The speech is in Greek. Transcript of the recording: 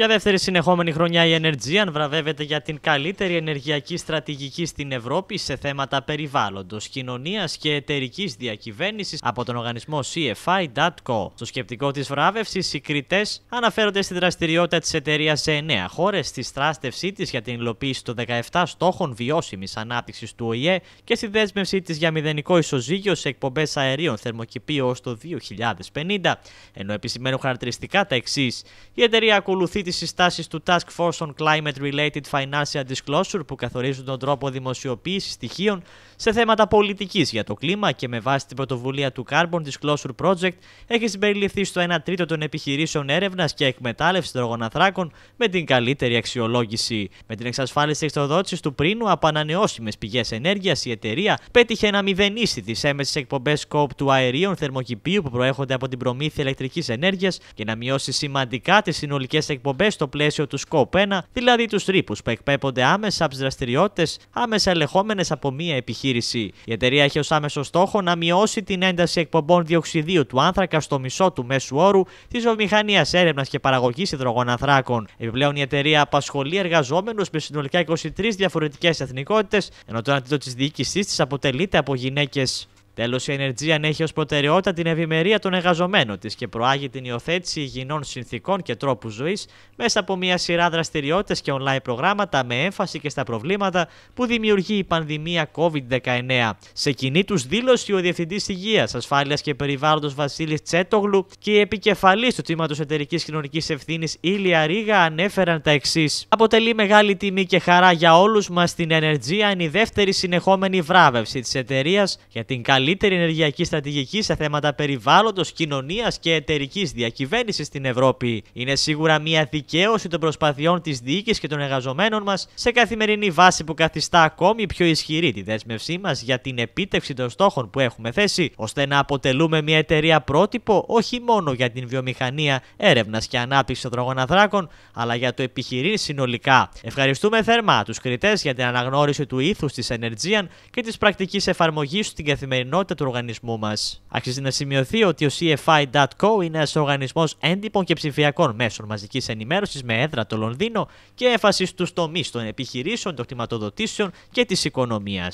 Για δεύτερη συνεχόμενη χρονιά η Energean βραβεύεται για την καλύτερη ενεργειακή στρατηγική στην Ευρώπη σε θέματα περιβάλλοντος, κοινωνίας και εταιρικής διακυβέρνησης από τον οργανισμό CFI.co. Στο σκεπτικό της βράβευσης, οι κριτές αναφέρονται στη δραστηριότητα της εταιρείας σε 9 χώρες, στη στράστευσή της για την υλοποίηση των 17 στόχων βιώσιμης ανάπτυξης του ΟΗΕ και στη δέσμευσή της για μηδενικό ισοζύγιο σε εκπομπές αερίων θερμοκηπίου ως το 2050, ενώ επισημαίνουν χαρακτηριστικά τα εξής. Η εταιρεία ακολουθεί τις συστάσεις του Task Force on Climate-Related Financial Disclosure που καθορίζουν τον τρόπο δημοσιοποίησης στοιχείων σε θέματα πολιτικής για το κλίμα και με βάση την πρωτοβουλία του Carbon Disclosure Project έχει συμπεριληφθεί στο 1 τρίτο των επιχειρήσεων έρευνας και εκμετάλλευσης τρογοναθράκων με την καλύτερη αξιολόγηση. Με την εξασφάλιση εξοδότησης του πρίνου από ανανεώσιμες πηγές ενέργειας, η εταιρεία πέτυχε να μηδενίσει τις έμεσες εκπομπές σκόπ του αερίων θερμοκηπίου που προέρχονται από την προμήθεια ηλεκτρικής ενέργειας και να μειώσει σημαντικά τις συνολικές εκπομπές εκπομπές στο πλαίσιο του ΣΚΟΠ1, δηλαδή τους τρύπους που εκπέμπονται άμεσα από τις δραστηριότητες άμεσα ελεγχόμενες από μία επιχείρηση. Η εταιρεία έχει ως άμεσο στόχο να μειώσει την ένταση εκπομπών διοξιδίου του άνθρακα στο μισό του μέσου όρου της βιομηχανίας έρευνας και παραγωγής υδρογων ανθράκων. Επιπλέον, η εταιρεία απασχολεί εργαζόμενους με συνολικά 23 διαφορετικές εθνικότητες, ενώ το αντίτο της διοίκησής της αποτελείται από γυναίκες. Τέλος, η Ενεργή έχει ως προτεραιότητα την ευημερία των εργαζομένων της και προάγει την υιοθέτηση υγιεινών συνθήκων και τρόπους ζωής μέσα από μια σειρά δραστηριότητες και online προγράμματα με έμφαση και στα προβλήματα που δημιουργεί η πανδημία COVID-19. Σε κοινή τους δήλωση, ο Διευθυντής Υγείας, Ασφάλειας και Περιβάλλοντος Βασίλης Τσέτογλου και η επικεφαλής του τμήματος Εταιρικής Κοινωνικής Ευθύνης Ήλια Ρίγα ανέφεραν τα εξής. Αποτελεί μεγάλη τιμή και χαρά για όλους μας την Ενεργία η δεύτερη συνεχόμενη βράβευση της εταιρείας για την καλή καλύτερη ενεργειακή στρατηγική σε θέματα περιβάλλοντος, κοινωνίας και εταιρικής διακυβέρνησης στην Ευρώπη. Είναι σίγουρα μια δικαίωση των προσπαθειών της διοίκησης και των εργαζομένων μας σε καθημερινή βάση που καθιστά ακόμη πιο ισχυρή τη δέσμευσή μας για την επίτευξη των στόχων που έχουμε θέσει, ώστε να αποτελούμε μια εταιρεία πρότυπο όχι μόνο για την βιομηχανία έρευνας και ανάπτυξης των τρογοναθράκων, αλλά για το επιχειρήν συνολικά. Ευχαριστούμε θερμά τους κριτές για την αναγνώριση του ήθους της Energean και της πρακτικής εφαρμογής στην καθημερινότητα του οργανισμού Αξίζει να σημειωθεί ότι ο CFI.co είναι ένας οργανισμός έντυπων και ψηφιακών μέσων μαζικής ενημέρωσης με έδρα το Λονδίνο και έμφαση στους τομείς των επιχειρήσεων, των χρηματοδοτήσεων και της οικονομίας.